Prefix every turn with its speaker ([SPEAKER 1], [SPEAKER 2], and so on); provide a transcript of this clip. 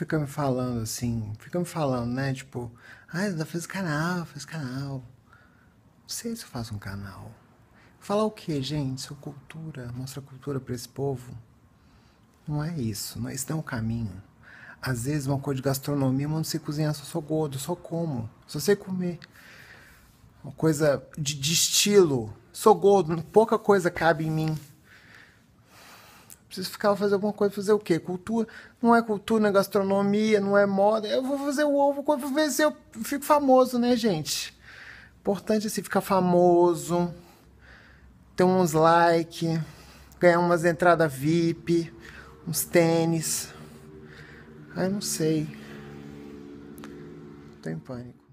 [SPEAKER 1] fica me falando assim, fica me falando, né? Tipo, ah, ainda fez canal, fez canal. Não sei se eu faço um canal. Falar o quê, gente? Sua cultura, mostra cultura para esse povo. Não é isso, não, esse é não é o caminho. Às vezes, uma coisa de gastronomia, não sei cozinhar, só sou gordo, só como, só sei comer. Uma coisa de, de estilo. Sou gordo, pouca coisa cabe em mim preciso ficar fazer alguma coisa, fazer o quê? Cultura não é cultura, não é gastronomia, não é moda. Eu vou fazer o ovo, quando ver se eu fico famoso, né, gente? Importante assim, ficar famoso, ter uns likes, ganhar umas entradas VIP, uns tênis. Ai, não sei. Tô em pânico.